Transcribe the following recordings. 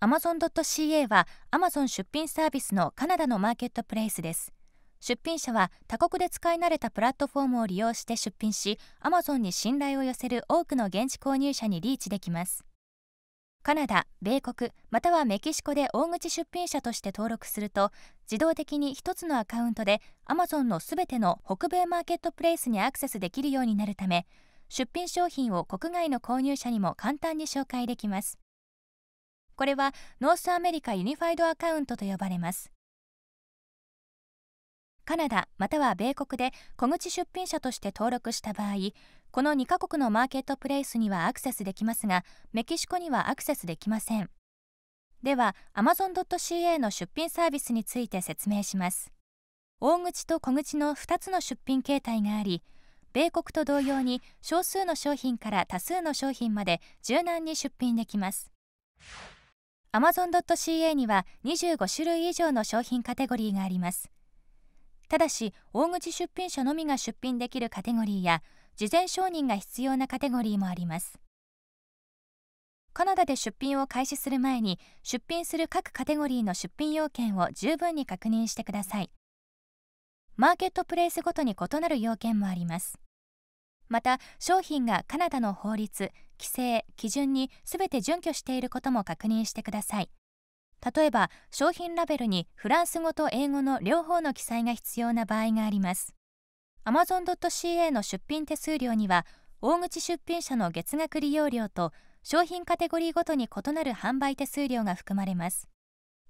Amazon.ca は Amazon 出品サービスのカナダのマーケットプレイスです。出品者は他国で使い慣れたプラットフォームを利用して出品し、Amazon に信頼を寄せる多くの現地購入者にリーチできます。カナダ米国またはメキシコで大口出品者として登録すると自動的に1つのアカウントで Amazon のすべての北米マーケットプレイスにアクセスできるようになるため出品商品を国外の購入者にも簡単に紹介できますこれはノースアメリカユニファイドアカウントと呼ばれますカナダまたは米国で小口出品者として登録した場合この2カ国のマーケットプレイスにはアクセスできますがメキシコにはアクセスできませんでは Amazon.ca の出品サービスについて説明します大口と小口の2つの出品形態があり米国と同様に少数の商品から多数の商品まで柔軟に出品できます Amazon.ca には25種類以上の商品カテゴリーがありますただし大口出品者のみが出品できるカテゴリーや事前承認が必要なカテゴリーもありますカナダで出品を開始する前に出品する各カテゴリーの出品要件を十分に確認してくださいマーケットプレイスごとに異なる要件もありますまた商品がカナダの法律規制基準に全て準拠していることも確認してください例えば商品ラベルにフランス語と英語の両方の記載が必要な場合があります Amazon.ca の出品手数料には大口出品者の月額利用料と商品カテゴリーごとに異なる販売手数料が含まれます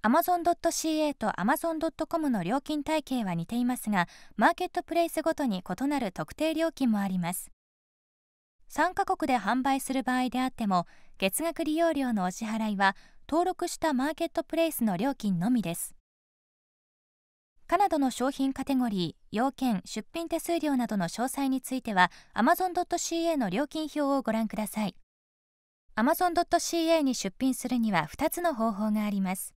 Amazon.ca と Amazon.com の料金体系は似ていますがマーケットプレイスごとに異なる特定料金もあります3カ国で販売する場合であっても月額利用料のお支払いは登録したマーケットプレイスの料金のみですカナダの商品カテゴリー要件出品手数料などの詳細については Amazon.ca の料金表をご覧ください Amazon.ca に出品するには2つの方法があります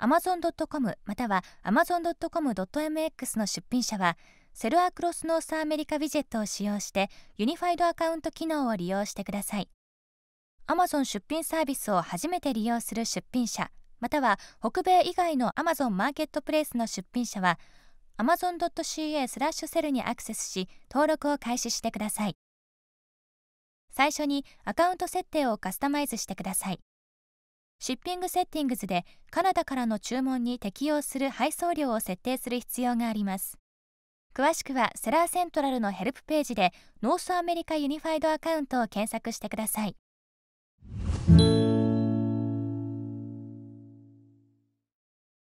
Amazon.com または Amazon.com.mx の出品者はセルアクロスノースアメリカウィジェットを使用してユニファイドアカウント機能を利用してください。Amazon 出品サービスを初めて利用する出品者または北米以外の Amazon マーケットプレイスの出品者は amazon.ca スラッシュセルにアクセスし登録を開始してください最初にアカウント設定をカスタマイズしてくださいシッピングセッティングズでカナダからの注文に適用する配送料を設定する必要があります詳しくはセラーセントラルのヘルプページでノースアメリカユニファイドアカウントを検索してください thank you